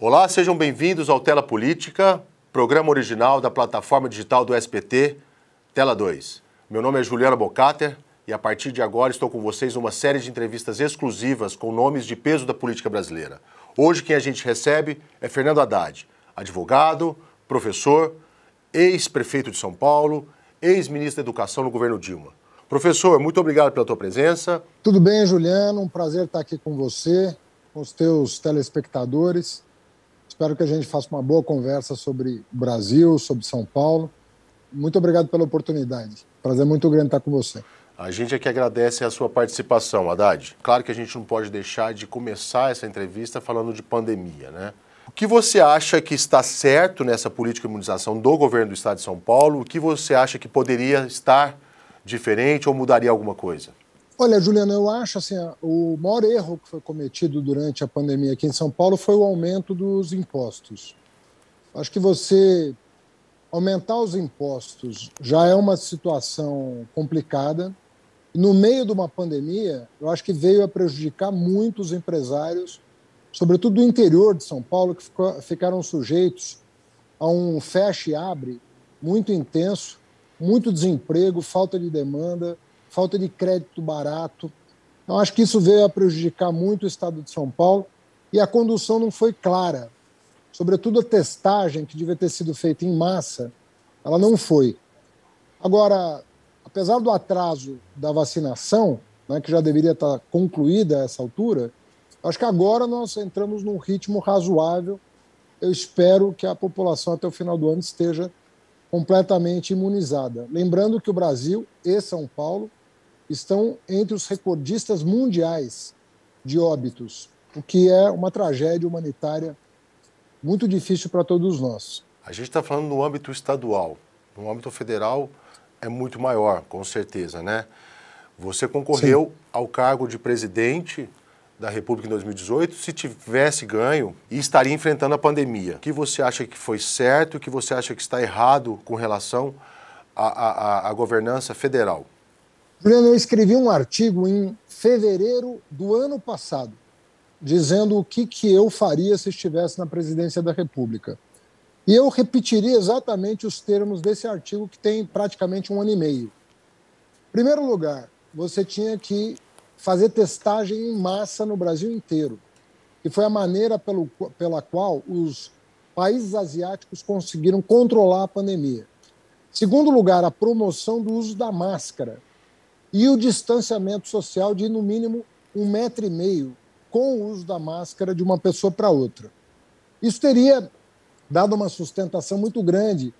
Olá, sejam bem-vindos ao Tela Política, programa original da plataforma digital do SPT, Tela 2. Meu nome é Juliana Bocater e a partir de agora estou com vocês numa série de entrevistas exclusivas com nomes de peso da política brasileira. Hoje quem a gente recebe é Fernando Haddad, advogado, professor, ex-prefeito de São Paulo, ex-ministro da Educação no governo Dilma. Professor, muito obrigado pela tua presença. Tudo bem, Juliano, um prazer estar aqui com você, com os teus telespectadores. Espero que a gente faça uma boa conversa sobre o Brasil, sobre São Paulo. Muito obrigado pela oportunidade. Prazer muito grande estar com você. A gente é que agradece a sua participação, Haddad. Claro que a gente não pode deixar de começar essa entrevista falando de pandemia, né? O que você acha que está certo nessa política de imunização do governo do estado de São Paulo? O que você acha que poderia estar diferente ou mudaria alguma coisa? Olha, Juliana, eu acho assim, o maior erro que foi cometido durante a pandemia aqui em São Paulo foi o aumento dos impostos. Acho que você aumentar os impostos já é uma situação complicada. No meio de uma pandemia, eu acho que veio a prejudicar muito os empresários, sobretudo do interior de São Paulo, que ficou, ficaram sujeitos a um fecha e abre muito intenso, muito desemprego, falta de demanda, falta de crédito barato. Então, acho que isso veio a prejudicar muito o estado de São Paulo e a condução não foi clara. Sobretudo a testagem, que devia ter sido feita em massa, ela não foi. Agora, apesar do atraso da vacinação, né, que já deveria estar concluída a essa altura, acho que agora nós entramos num ritmo razoável. Eu espero que a população até o final do ano esteja completamente imunizada. Lembrando que o Brasil e São Paulo estão entre os recordistas mundiais de óbitos, o que é uma tragédia humanitária muito difícil para todos nós. A gente está falando no âmbito estadual. No âmbito federal é muito maior, com certeza, né? Você concorreu Sim. ao cargo de presidente da República em 2018 se tivesse ganho e estaria enfrentando a pandemia. O que você acha que foi certo, o que você acha que está errado com relação à, à, à governança federal? Juliano, eu escrevi um artigo em fevereiro do ano passado, dizendo o que, que eu faria se estivesse na presidência da República. E eu repetiria exatamente os termos desse artigo, que tem praticamente um ano e meio. Em primeiro lugar, você tinha que fazer testagem em massa no Brasil inteiro, que foi a maneira pelo, pela qual os países asiáticos conseguiram controlar a pandemia. Segundo lugar, a promoção do uso da máscara, e o distanciamento social de no mínimo um metro e meio com o uso da máscara de uma pessoa para outra. Isso teria dado uma sustentação muito grande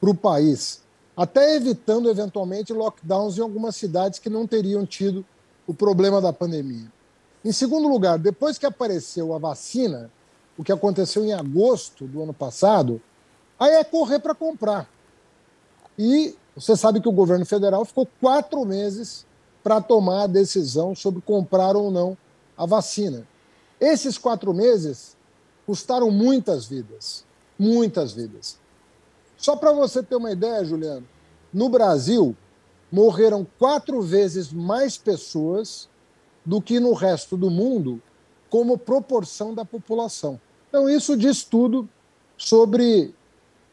para o país, até evitando eventualmente lockdowns em algumas cidades que não teriam tido o problema da pandemia. Em segundo lugar, depois que apareceu a vacina, o que aconteceu em agosto do ano passado, aí é correr para comprar. E você sabe que o governo federal ficou quatro meses para tomar a decisão sobre comprar ou não a vacina. Esses quatro meses custaram muitas vidas, muitas vidas. Só para você ter uma ideia, Juliano, no Brasil morreram quatro vezes mais pessoas do que no resto do mundo, como proporção da população. Então, isso diz tudo sobre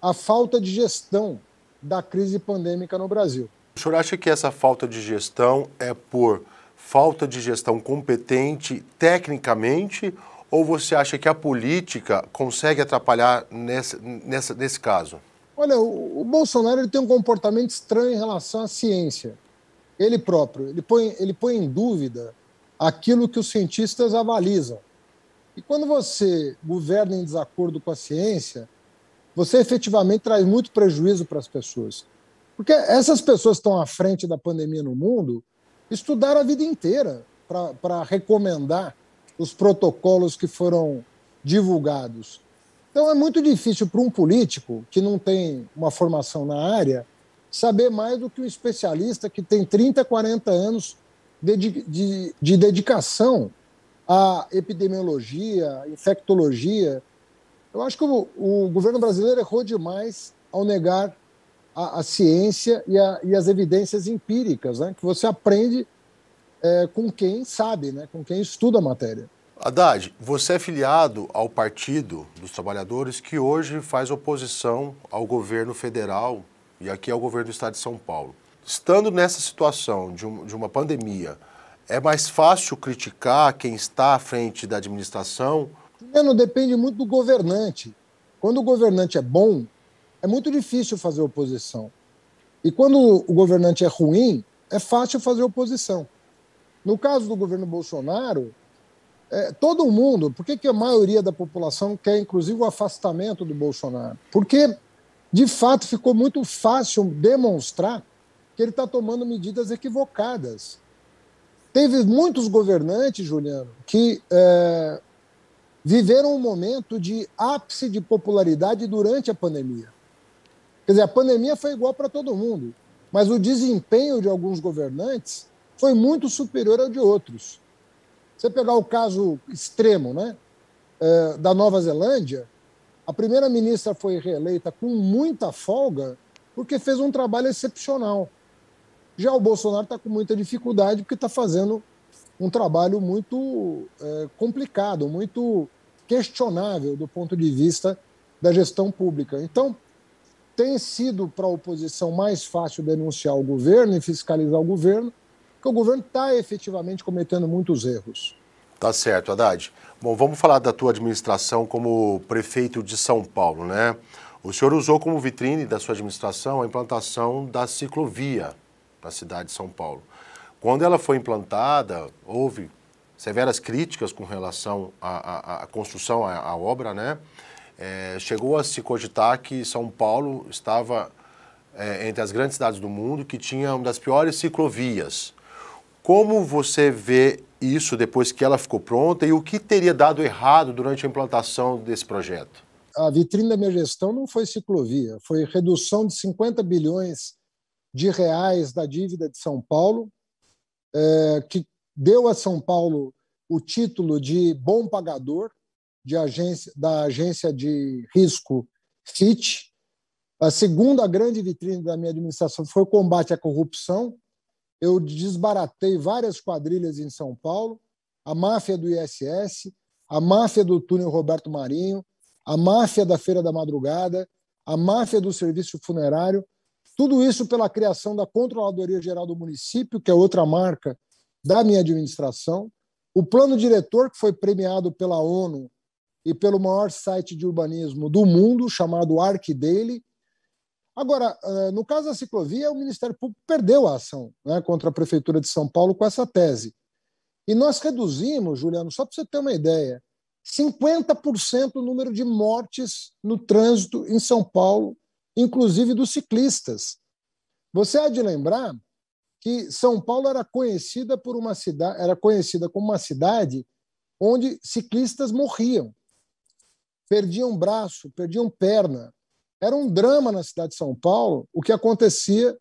a falta de gestão da crise pandêmica no Brasil. O senhor acha que essa falta de gestão é por falta de gestão competente tecnicamente ou você acha que a política consegue atrapalhar nesse, nesse nesse caso? Olha, o, o Bolsonaro ele tem um comportamento estranho em relação à ciência. Ele próprio, ele põe, ele põe em dúvida aquilo que os cientistas avalizam. E quando você governa em desacordo com a ciência, você efetivamente traz muito prejuízo para as pessoas. Porque essas pessoas que estão à frente da pandemia no mundo estudaram a vida inteira para recomendar os protocolos que foram divulgados. Então é muito difícil para um político que não tem uma formação na área saber mais do que um especialista que tem 30, 40 anos de, de, de dedicação à epidemiologia, infectologia, eu acho que o, o governo brasileiro errou demais ao negar a, a ciência e, a, e, as evidências empíricas, né? que você aprende é, com quem sabe, né? com quem estuda a matéria. Haddad, você é filiado ao Partido dos Trabalhadores que hoje faz oposição ao governo federal e aqui ao governo do estado de São Paulo. Estando nessa situação de, um, de uma pandemia, é mais fácil criticar quem está à frente da administração governo depende muito do governante. Quando o governante é bom, é muito difícil fazer oposição. E quando o governante é ruim, é fácil fazer oposição. No caso do governo Bolsonaro, é, todo mundo, por que, a maioria da população quer inclusive o afastamento do Bolsonaro? Porque, de fato, ficou muito fácil demonstrar que ele está tomando medidas equivocadas. Teve muitos governantes, Juliano, que é, viveram um momento de ápice de popularidade durante a pandemia. Quer dizer, a pandemia foi igual para todo mundo, mas o desempenho de alguns governantes foi muito superior ao de outros. Você pegar o caso extremo, né, eh, da Nova Zelândia, a primeira ministra foi reeleita com muita folga porque fez um trabalho excepcional. Já o Bolsonaro está com muita dificuldade porque está fazendo um trabalho muito é, complicado, muito questionável do ponto de vista da gestão pública. Então, tem sido para a oposição mais fácil denunciar o governo e fiscalizar o governo, porque o governo está efetivamente cometendo muitos erros. Tá certo, Haddad. Bom, vamos falar da tua administração como prefeito de São Paulo, né? O senhor usou como vitrine da sua administração a implantação da ciclovia na cidade de São Paulo. Quando ela foi implantada, houve severas críticas com relação à, à, à construção, à, à, obra, né? É, chegou a se cogitar que São Paulo estava é, entre as grandes cidades do mundo que tinha uma das piores ciclovias. Como você vê isso depois que ela ficou pronta e o que teria dado errado durante a implantação desse projeto? A vitrine da minha gestão não foi ciclovia, foi redução de 50 bilhões de reais da dívida de São Paulo, é, que deu a São Paulo o título de bom pagador de agência, da agência de risco FIT. A segunda grande vitrine da minha administração foi o combate à corrupção. Eu desbaratei várias quadrilhas em São Paulo, a máfia do ISS, a máfia do túnel Roberto Marinho, a máfia da Feira da Madrugada, a máfia do serviço funerário, tudo isso pela criação da Controladoria Geral do Município, que é outra marca da minha administração, o plano diretor, que foi premiado pela ONU e pelo maior site de urbanismo do mundo, chamado ArcDaily. Agora, eh, no caso da ciclovia, o Ministério Público perdeu a ação né, contra a Prefeitura de São Paulo com essa tese. E nós reduzimos, Juliano, só para você ter uma ideia, 50% o número de mortes no trânsito em São Paulo, inclusive dos ciclistas. Você há de lembrar que São Paulo era conhecida por uma cidade, era conhecida como uma cidade onde ciclistas morriam, perdiam braço, perdiam perna. Era um drama na cidade de São Paulo o que acontecia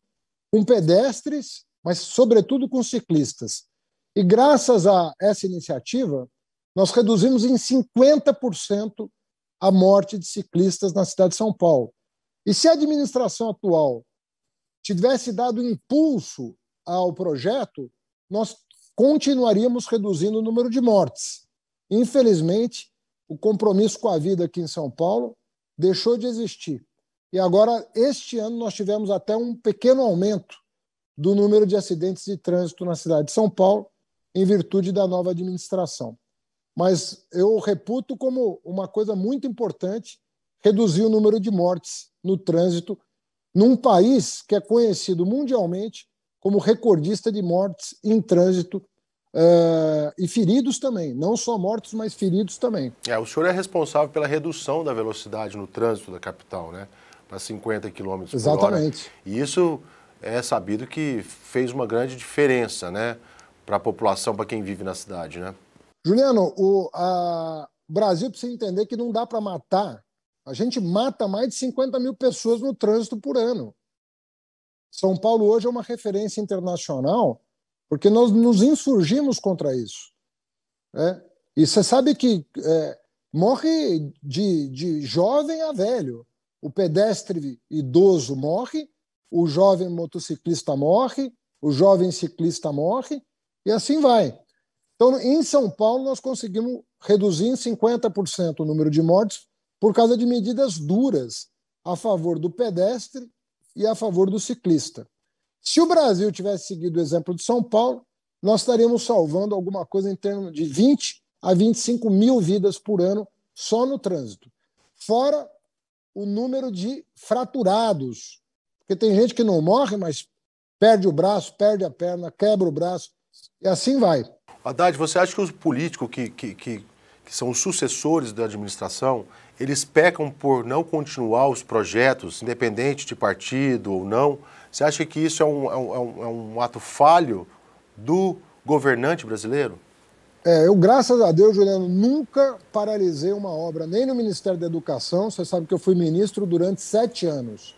com pedestres, mas sobretudo com ciclistas. E graças a essa iniciativa, nós reduzimos em 50% a morte de ciclistas na cidade de São Paulo. E se a administração atual tivesse dado impulso ao projeto, nós continuaríamos reduzindo o número de mortes. Infelizmente, o compromisso com a vida aqui em São Paulo deixou de existir. E agora, este ano, nós tivemos até um pequeno aumento do número de acidentes de trânsito na cidade de São Paulo, em virtude da nova administração. Mas eu reputo como uma coisa muito importante reduzir o número de mortes no trânsito num país que é conhecido mundialmente como recordista de mortes em trânsito uh, e feridos também, não só mortos, mas feridos também. É, o senhor é responsável pela redução da velocidade no trânsito da capital, né? Para 50 km por Exatamente. hora. E isso é sabido que fez uma grande diferença, né? Para a população, para quem vive na cidade, né? Juliano, o Brasil precisa entender que não dá para matar. A gente mata mais de 50 mil pessoas no trânsito por ano. São Paulo hoje é uma referência internacional porque nós nos insurgimos contra isso. Né? E você sabe que é, morre de, de jovem a velho. O pedestre idoso morre, o jovem motociclista morre, o jovem ciclista morre, e assim vai. Então, em São Paulo, nós conseguimos reduzir em 50% o número de mortes por causa de medidas duras a favor do pedestre e a favor do ciclista. Se o Brasil tivesse seguido o exemplo de São Paulo, nós estaríamos salvando alguma coisa em termos de 20 a 25 mil vidas por ano só no trânsito. Fora o número de fraturados, porque tem gente que não morre, mas perde o braço, perde a perna, quebra o braço, e assim vai. Haddad, você acha que os políticos que, que, que, que são os sucessores da administração, eles pecam por não continuar os projetos, independente de partido ou não? Você acha que isso é, é um, é um, é um ato falho do governante brasileiro? É, eu, graças a Deus, Juliano, nunca paralisei uma obra, nem no Ministério da Educação. Você sabe que eu fui ministro durante sete anos.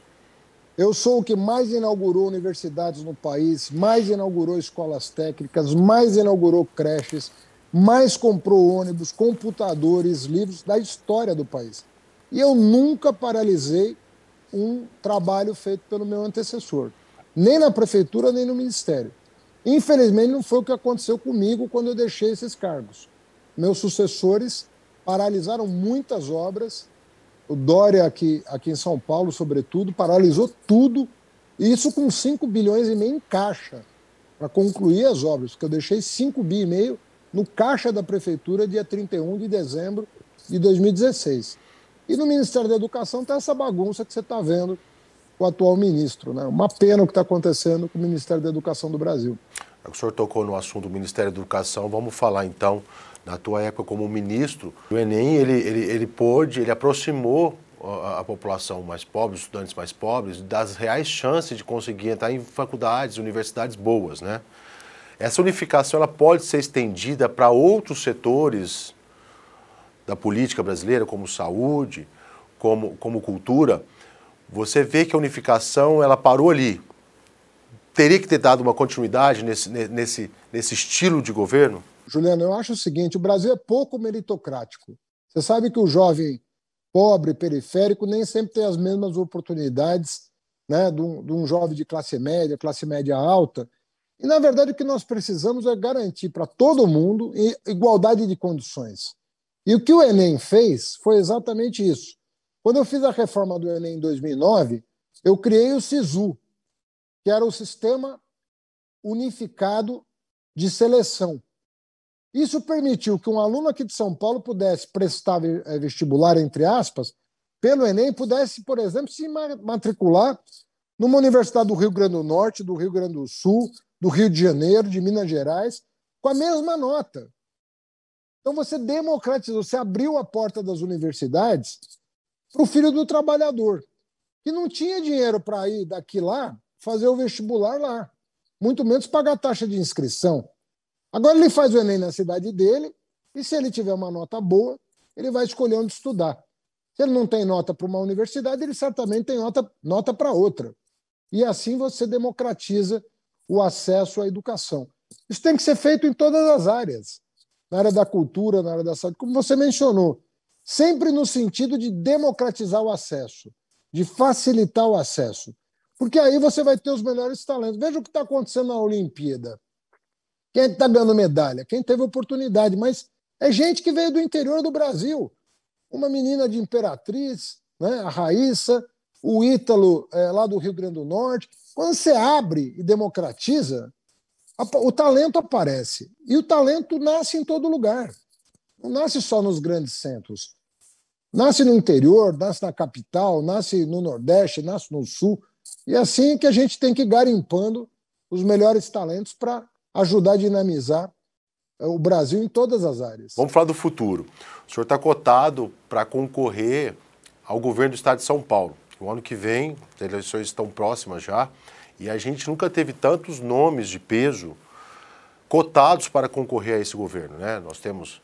Eu sou o que mais inaugurou universidades no país, mais inaugurou escolas técnicas, mais inaugurou creches, mais comprou ônibus, computadores, livros da história do país. E eu nunca paralisei um trabalho feito pelo meu antecessor, nem na prefeitura, nem no ministério. Infelizmente, não foi o que aconteceu comigo quando eu deixei esses cargos. Meus sucessores paralisaram muitas obras, o Dória aqui, aqui em São Paulo, sobretudo, paralisou tudo, e isso com 5 bilhões e meio em caixa, para concluir as obras, porque eu deixei 5 bilhões e meio no caixa da prefeitura dia 31 de dezembro de 2016. E no Ministério da Educação está essa bagunça que você está vendo com o atual ministro. Né? Uma pena o que está acontecendo com o Ministério da Educação do Brasil. É o senhor tocou no assunto do Ministério da Educação, vamos falar então na tua época como ministro. O Enem, ele, ele, ele pôde, ele aproximou a, a população mais pobre, os estudantes mais pobres, das reais chances de conseguir entrar em faculdades, universidades boas, né? Essa unificação ela pode ser estendida para outros setores da política brasileira, como saúde, como, como cultura. Você vê que a unificação ela parou ali. Teria que ter dado uma continuidade nesse, nesse, nesse estilo de governo? Juliano, eu acho o seguinte: o Brasil é pouco meritocrático. Você sabe que o jovem pobre, periférico, nem sempre tem as mesmas oportunidades né, de, um, de um jovem de classe média, classe média alta. E, na verdade, o que nós precisamos é garantir para todo mundo igualdade de condições. E o que o Enem fez foi exatamente isso. Quando eu fiz a reforma do Enem em 2009, eu criei o SISU, que era o Sistema Unificado de Seleção. Isso permitiu que um aluno aqui de São Paulo pudesse prestar eh, vestibular, entre aspas, pelo Enem, pudesse, por exemplo, se matricular numa universidade do Rio Grande do Norte, do Rio Grande do Sul, do Rio de Janeiro, de Minas Gerais, com a mesma nota. Então você democratizou, você abriu a porta das universidades para o filho do trabalhador, que não tinha dinheiro para ir daqui lá fazer o vestibular lá, muito menos pagar a taxa de inscrição. Agora ele faz o Enem na cidade dele, e se ele tiver uma nota boa, ele vai escolher onde estudar. Se ele não tem nota para uma universidade, ele certamente tem nota, nota para outra. E assim você democratiza o acesso à educação. Isso tem que ser feito em todas as áreas, na área da cultura, na área da saúde, como você mencionou, sempre no sentido de democratizar o acesso, de facilitar o acesso, porque aí você vai ter os melhores talentos. Veja o que está acontecendo na Olimpíada. Quem é está ganhando medalha? Quem teve oportunidade, mas é gente que veio do interior do Brasil. Uma menina de Imperatriz, né, a Raíssa, o Ítalo é, lá do Rio Grande do Norte. Quando você abre e democratiza, o talento aparece. E o talento nasce em todo lugar. Não nasce só nos grandes centros. Nasce no interior, nasce na capital, nasce no Nordeste, nasce no Sul. E é assim que a gente tem que ir garimpando os melhores talentos para ajudar a dinamizar é, o Brasil em todas as áreas. Vamos falar do futuro. O senhor está cotado para concorrer ao governo do Estado de São Paulo. O ano que vem, as eleições estão próximas já, e a gente nunca teve tantos nomes de peso cotados para concorrer a esse governo. Né? Nós temos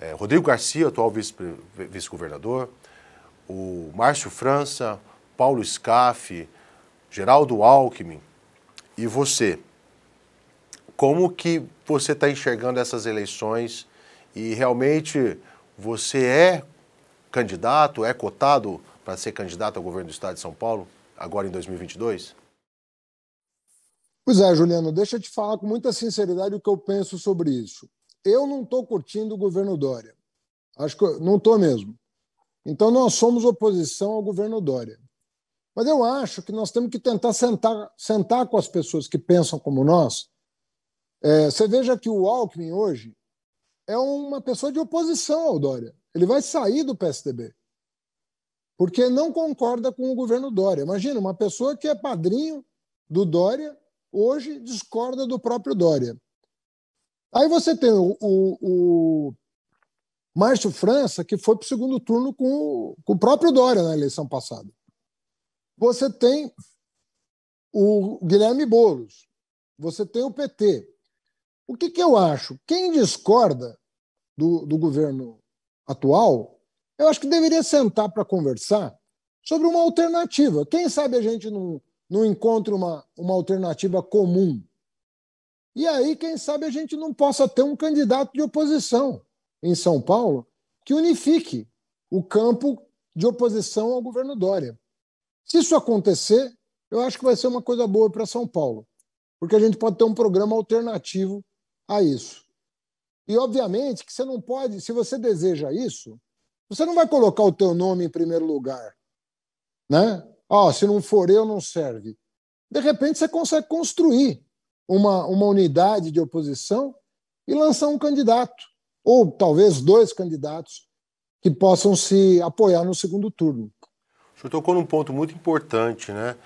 é, Rodrigo Garcia, atual vice-governador, o Márcio França, Paulo Scaff, Geraldo Alckmin e você. Como que você está enxergando essas eleições e realmente você é candidato, é cotado para ser candidato ao governo do estado de São Paulo, agora em 2022? Pois é, Juliano, deixa eu te falar com muita sinceridade o que eu penso sobre isso. Eu não estou curtindo o governo Dória. Acho que eu, não estou mesmo. Então nós somos oposição ao governo Dória. Mas eu acho que nós temos que tentar sentar, sentar com as pessoas que pensam como nós. É, você veja que o Alckmin hoje é uma pessoa de oposição ao Dória. Ele vai sair do PSDB porque não concorda com o governo Dória. Imagina, uma pessoa que é padrinho do Dória, hoje discorda do próprio Dória. Aí você tem o, o, o Márcio França, que foi para o segundo turno com o, com o próprio Dória na eleição passada. Você tem o Guilherme Boulos, você tem o PT. O que, que eu acho? Quem discorda do, do governo atual eu acho que deveria sentar para conversar sobre uma alternativa. Quem sabe a gente não, não encontra uma, uma alternativa comum. E aí, quem sabe a gente não possa ter um candidato de oposição em São Paulo que unifique o campo de oposição ao governo Dória. Se isso acontecer, eu acho que vai ser uma coisa boa para São Paulo, porque a gente pode ter um programa alternativo a isso. E, obviamente, que você não pode, se você deseja isso, você não vai colocar o teu nome em primeiro lugar, né? Ah, se não for eu, não serve. De repente, você consegue construir uma, uma unidade de oposição e lançar um candidato, ou talvez dois candidatos que possam se apoiar no segundo turno. O senhor tocou num ponto muito importante né,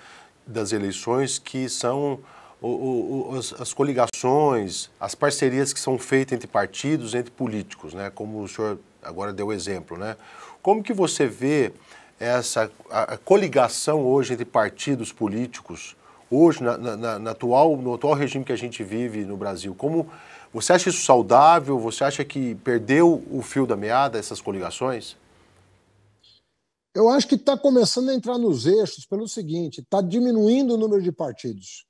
das eleições, que são o, o, as, as, coligações, as parcerias que são feitas entre partidos, entre políticos, né? como o senhor agora deu exemplo. Né? Como que você vê essa a, a coligação hoje entre partidos políticos, hoje na, na, na, atual, no atual regime que a gente vive no Brasil? Como Você acha isso saudável? Você acha que perdeu o fio da meada, essas coligações? Eu acho que está começando a entrar nos eixos pelo seguinte: está diminuindo o número de partidos.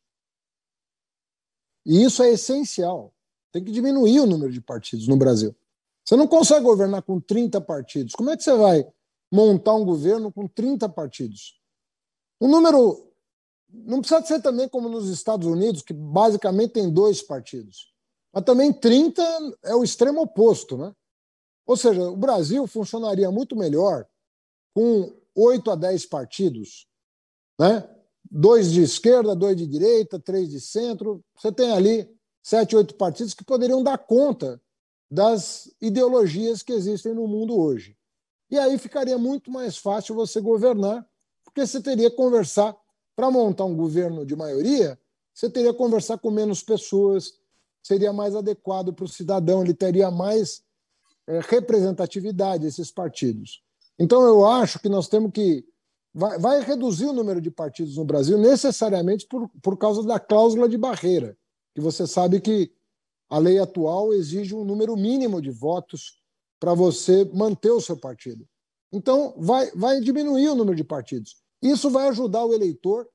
E isso é essencial. Tem que diminuir o número de partidos no Brasil. Você não consegue governar com 30 partidos. Como é que você vai montar um governo com 30 partidos? O número não precisa ser também como nos Estados Unidos, que basicamente tem dois partidos. Mas também 30 é o extremo oposto, né? Ou seja, o Brasil funcionaria muito melhor com 8 a 10 partidos, né? dois de esquerda, dois de direita, três de centro. Você tem ali sete, oito partidos que poderiam dar conta das ideologias que existem no mundo hoje. E aí ficaria muito mais fácil você governar, porque você teria que conversar para montar um governo de maioria, você teria que conversar com menos pessoas, seria mais adequado para o cidadão, ele teria mais é, representatividade esses partidos. Então eu acho que nós temos que vai, vai reduzir o número de partidos no Brasil necessariamente por, por causa da cláusula de barreira, que você sabe que a lei atual exige um número mínimo de votos para você manter o seu partido. Então, vai, vai diminuir o número de partidos. Isso vai ajudar o eleitor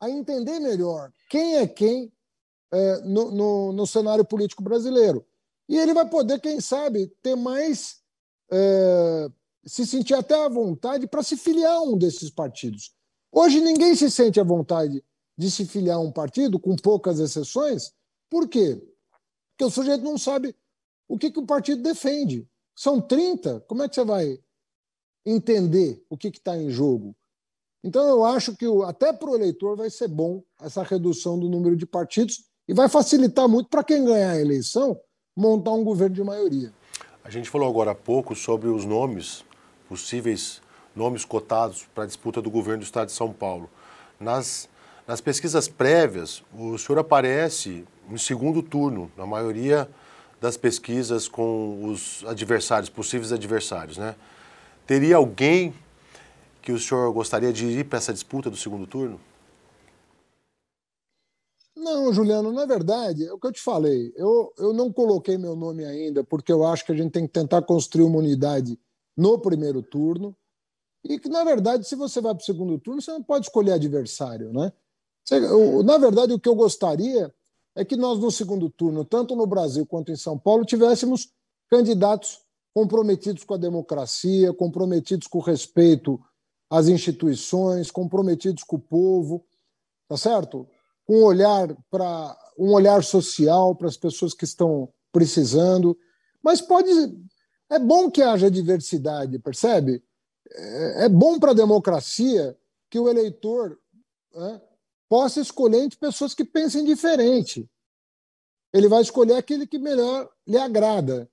a entender melhor quem é quem é, no, no, no, cenário político brasileiro. E ele vai poder, quem sabe, ter mais é, se sentir até à vontade para se filiar a um desses partidos. Hoje ninguém se sente à vontade de se filiar a um partido, com poucas exceções. Por quê? Porque o sujeito não sabe o que, que o partido defende. São 30, como é que você vai entender o que está em jogo? Então, eu acho que até para o eleitor vai ser bom essa redução do número de partidos e vai facilitar muito para quem ganhar a eleição montar um governo de maioria. A gente falou agora há pouco sobre os nomes possíveis nomes cotados para a disputa do governo do Estado de São Paulo. Nas, nas pesquisas prévias, o senhor aparece no segundo turno, na maioria das pesquisas com os adversários, possíveis adversários, né? Teria alguém que o senhor gostaria de ir para essa disputa do segundo turno? Não, Juliano, na verdade, é o que eu te falei. Eu, eu não coloquei meu nome ainda, porque eu acho que a gente tem que tentar construir uma unidade no primeiro turno. E que, na verdade, se você vai para o segundo turno, você não pode escolher adversário. Né? na verdade, o que eu gostaria é que nós, no segundo turno, tanto no Brasil quanto em São Paulo, tivéssemos candidatos comprometidos com a democracia, comprometidos com o respeito às instituições, comprometidos com o povo, tá certo? Com um olhar para um olhar social para as pessoas que estão precisando, mas pode é bom que haja diversidade, percebe? É, é bom para a democracia que o eleitor né, possa escolher entre pessoas que pensem diferente. Ele vai escolher aquele que melhor lhe agrada.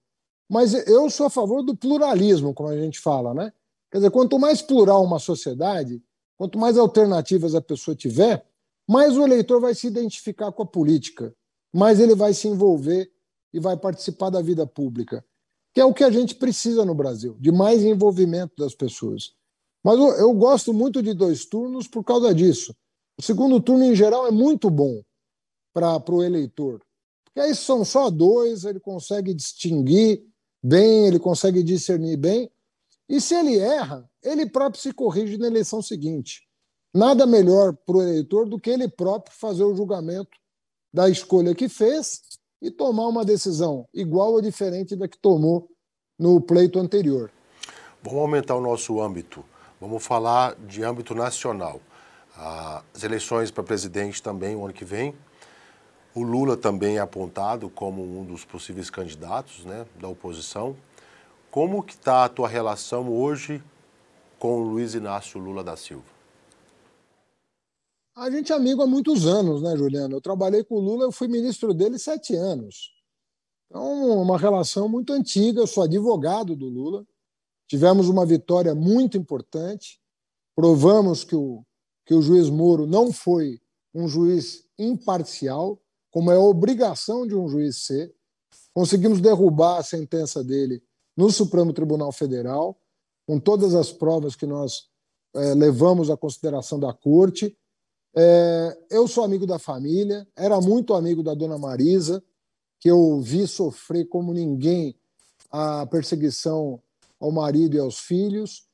Mas eu sou a favor do pluralismo, como a gente fala, né? Quer dizer, quanto mais plural uma sociedade, quanto mais alternativas a pessoa tiver, mais o eleitor vai se identificar com a política, mais ele vai se envolver e vai participar da vida pública que é o que a gente precisa no Brasil, de mais envolvimento das pessoas. Mas eu, eu gosto muito de dois turnos por causa disso. O segundo turno, em geral, é muito bom para o eleitor. Porque aí são só dois, ele consegue distinguir bem, ele consegue discernir bem. E se ele erra, ele próprio se corrige na eleição seguinte. Nada melhor para o eleitor do que ele próprio fazer o julgamento da escolha que fez e tomar uma decisão igual ou diferente da que tomou no pleito anterior. Vamos aumentar o nosso âmbito. Vamos falar de âmbito nacional. As eleições para presidente também o ano que vem. O Lula também é apontado como um dos possíveis candidatos né, da oposição. Como que está a tua relação hoje com o Luiz Inácio Lula da Silva? A gente é amigo há muitos anos, né, Juliano? Eu trabalhei com o Lula, eu fui ministro dele sete anos. Então, uma relação muito antiga. Eu sou advogado do Lula. Tivemos uma vitória muito importante. Provamos que o, que o juiz Moro não foi um juiz imparcial, como é a obrigação de um juiz ser. Conseguimos derrubar a sentença dele no Supremo Tribunal Federal, com todas as provas que nós é, levamos à consideração da Corte. É, eu sou amigo da família, era muito amigo da dona Marisa, que eu vi sofrer como ninguém a perseguição ao marido e aos filhos.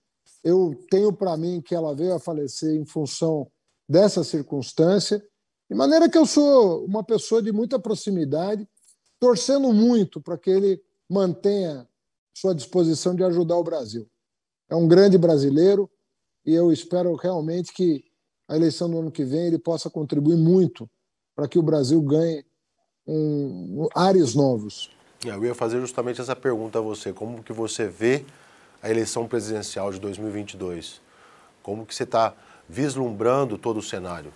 Eu tenho para mim que ela veio a falecer em função dessa circunstância. De maneira que eu sou uma pessoa de muita proximidade, torcendo muito para que ele mantenha sua disposição de ajudar o Brasil. É um grande brasileiro e eu espero realmente que a eleição do ano que vem ele possa contribuir muito para que o Brasil ganhe um, um, novos. É, eu ia fazer justamente essa pergunta a você. Como que você vê a eleição presidencial de 2022? Como que você está vislumbrando todo o cenário?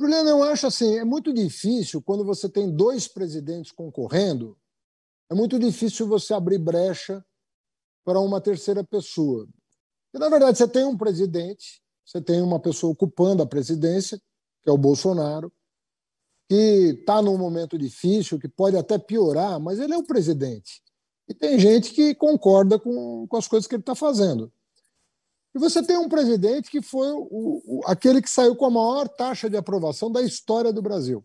Juliano, eu acho assim, é muito difícil quando você tem dois presidentes concorrendo, é muito difícil você abrir brecha para uma terceira pessoa. E, na verdade, você tem um presidente você tem uma pessoa ocupando a presidência, que é o Bolsonaro, que está num momento difícil, que pode até piorar, mas ele é o presidente. E tem gente que concorda com, com as coisas que ele está fazendo. E você tem um presidente que foi o, o, aquele que saiu com a maior taxa de aprovação da história do Brasil,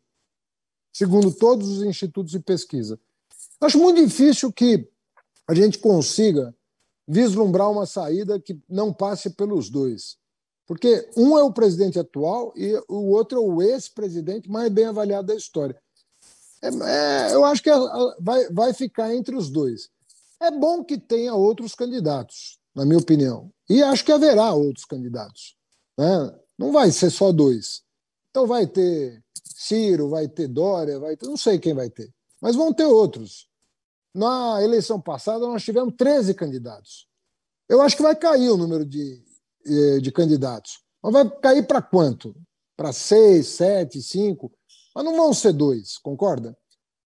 segundo todos os institutos de pesquisa. Acho muito difícil que a gente consiga vislumbrar uma saída que não passe pelos dois. Porque um é o presidente atual e o outro é o ex-presidente mais bem avaliado da história. É, é, eu acho que vai, vai ficar entre os dois. É bom que tenha outros candidatos, na minha opinião. E acho que haverá outros candidatos. Né? Não vai ser só dois. Então vai ter Ciro, vai ter Dória, vai ter, não sei quem vai ter, mas vão ter outros. Na eleição passada, nós tivemos 13 candidatos. Eu acho que vai cair o número de, eh, de candidatos. Mas vai cair para quanto? Para seis, sete, cinco? Mas não vão ser dois, concorda?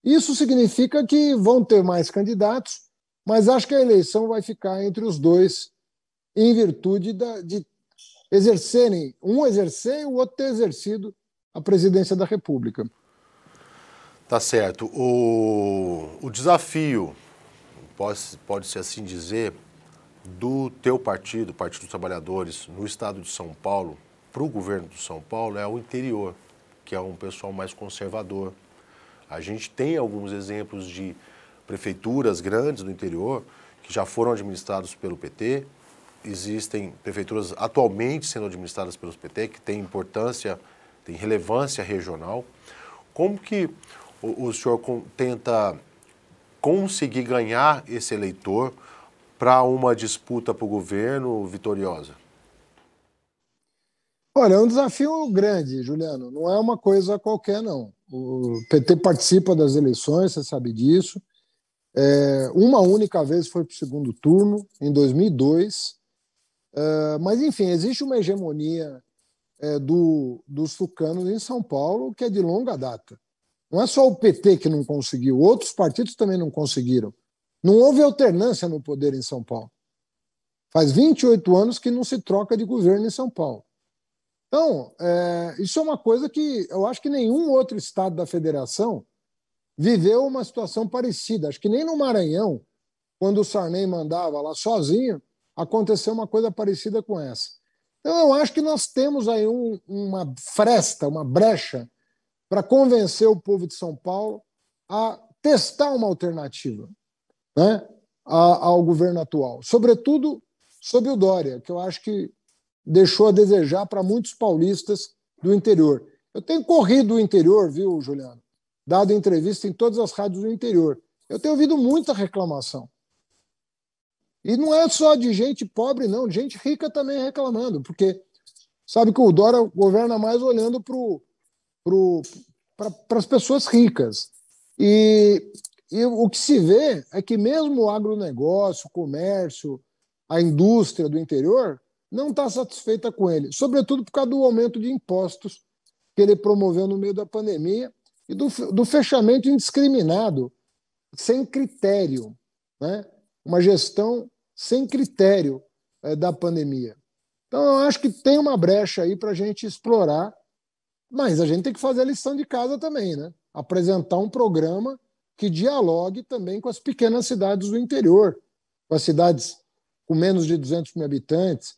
Isso significa que vão ter mais candidatos, mas acho que a eleição vai ficar entre os dois, em virtude da, de exercerem, um exercer e o outro ter exercido a presidência da República. Tá certo. O, o desafio, pode, pode-se assim dizer, do teu partido, Partido dos Trabalhadores, no estado de São Paulo, para o governo de São Paulo é o interior, que é um pessoal mais conservador. A gente tem alguns exemplos de prefeituras grandes do interior que já foram administrados pelo PT. Existem prefeituras atualmente sendo administradas pelos PT que têm importância, têm relevância regional. Como que o, o senhor tenta conseguir ganhar esse eleitor? para uma disputa para o governo vitoriosa? Olha, é um desafio grande, Juliano. Não é uma coisa qualquer, não. O PT participa das eleições, você sabe disso. É, uma única vez foi para o segundo turno, em 2002. É, mas, enfim, existe uma hegemonia é, do, dos tucanos em São Paulo que é de longa data. Não é só o PT que não conseguiu, outros partidos também não conseguiram. Não houve alternância no poder em São Paulo. Faz 28 anos que não se troca de governo em São Paulo. Então, é, isso é uma coisa que eu acho que nenhum outro estado da federação viveu uma situação parecida. Acho que nem no Maranhão, quando o Sarney mandava lá sozinho, aconteceu uma coisa parecida com essa. Então, eu acho que nós temos aí um, uma fresta, uma brecha, para convencer o povo de São Paulo a testar uma alternativa né, ao governo atual, sobretudo sobre o Dória, que eu acho que deixou a desejar para muitos paulistas do interior. Eu tenho corrido o interior, viu, Juliano? Dado entrevista em todas as rádios do interior. Eu tenho ouvido muita reclamação. E não é só de gente pobre, não, de gente rica também reclamando, porque sabe que o Dória governa mais olhando para pro, pro, as pessoas ricas. E e o que se vê é que mesmo o agronegócio, o comércio, a indústria do interior não está satisfeita com ele, sobretudo por causa do aumento de impostos que ele promoveu no meio da pandemia e do, do fechamento indiscriminado, sem critério, né? uma gestão sem critério é, da pandemia. Então, eu acho que tem uma brecha aí para a gente explorar, mas a gente tem que fazer a lição de casa também, né? apresentar um programa que dialogue também com as pequenas cidades do interior, com as cidades com menos de 200 mil habitantes.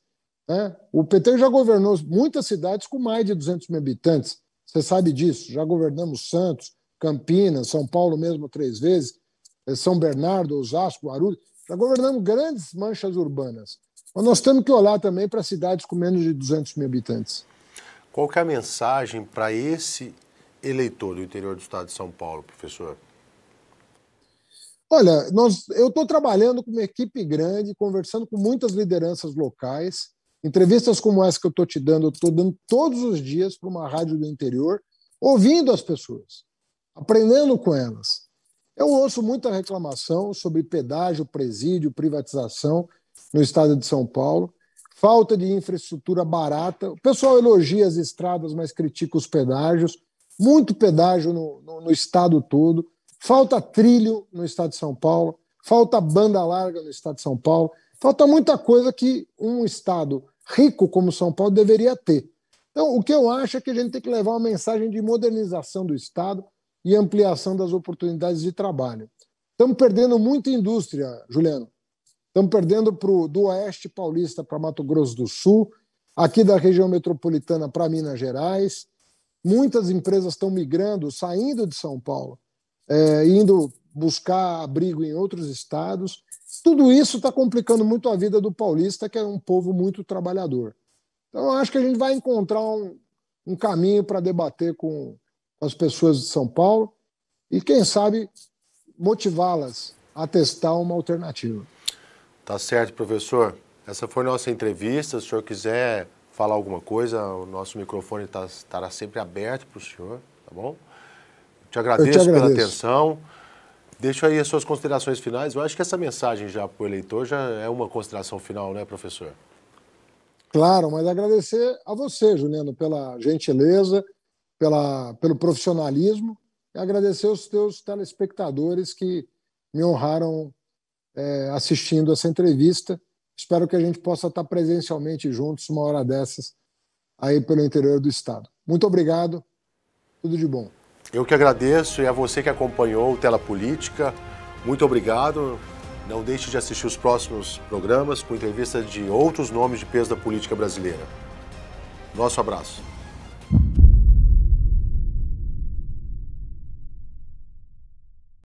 Né? O PT já governou muitas cidades com mais de 200 mil habitantes, você sabe disso. Já governamos Santos, Campinas, São Paulo mesmo três vezes, eh, São Bernardo, Osasco, Guarulhos. Já governamos grandes manchas urbanas. Mas nós temos que olhar também para cidades com menos de 200 mil habitantes. Qual é a mensagem para esse eleitor do interior do estado de São Paulo, professor? Olha, nós, eu estou trabalhando com uma equipe grande, conversando com muitas lideranças locais. Entrevistas como essa que eu estou te dando, eu estou dando todos os dias para uma rádio do interior, ouvindo as pessoas, aprendendo com elas. Eu ouço muita reclamação sobre pedágio, presídio, privatização no estado de São Paulo, falta de infraestrutura barata. O pessoal elogia as estradas, mas critica os pedágios. Muito pedágio no, no, no estado todo Falta trilho no estado de São Paulo, falta banda larga no estado de São Paulo, falta muita coisa que um estado rico como São Paulo deveria ter. Então, o que eu acho é que a gente tem que levar uma mensagem de modernização do estado e ampliação das oportunidades de trabalho. Estamos perdendo muita indústria, Juliano. Estamos perdendo pro, do Oeste Paulista para Mato Grosso do Sul, aqui da região metropolitana para Minas Gerais. Muitas empresas estão migrando, saindo de São Paulo é, indo buscar abrigo em outros estados. Tudo isso está complicando muito a vida do paulista, que é um povo muito trabalhador. Então, acho que a gente vai encontrar um, um caminho para debater com as pessoas de São Paulo e, quem sabe, motivá-las a testar uma alternativa. Tá certo, professor. Essa foi nossa entrevista. Se o senhor quiser falar alguma coisa, o nosso microfone tá, estará sempre aberto para o senhor, tá bom? Te agradeço, agradeço. pela atenção. Deixo aí as suas considerações finais. Eu acho que essa mensagem já para o eleitor já é uma consideração final, né, professor? Claro, mas agradecer a você, Juliano, pela gentileza, pela, pelo profissionalismo e agradecer aos teus telespectadores que me honraram é, assistindo essa entrevista. Espero que a gente possa estar presencialmente juntos uma hora dessas aí pelo interior do estado. Muito obrigado. Tudo de bom. Eu que agradeço e a você que acompanhou o Tela Política, muito obrigado. Não deixe de assistir os próximos programas com entrevistas de outros nomes de peso da política brasileira. Nosso abraço.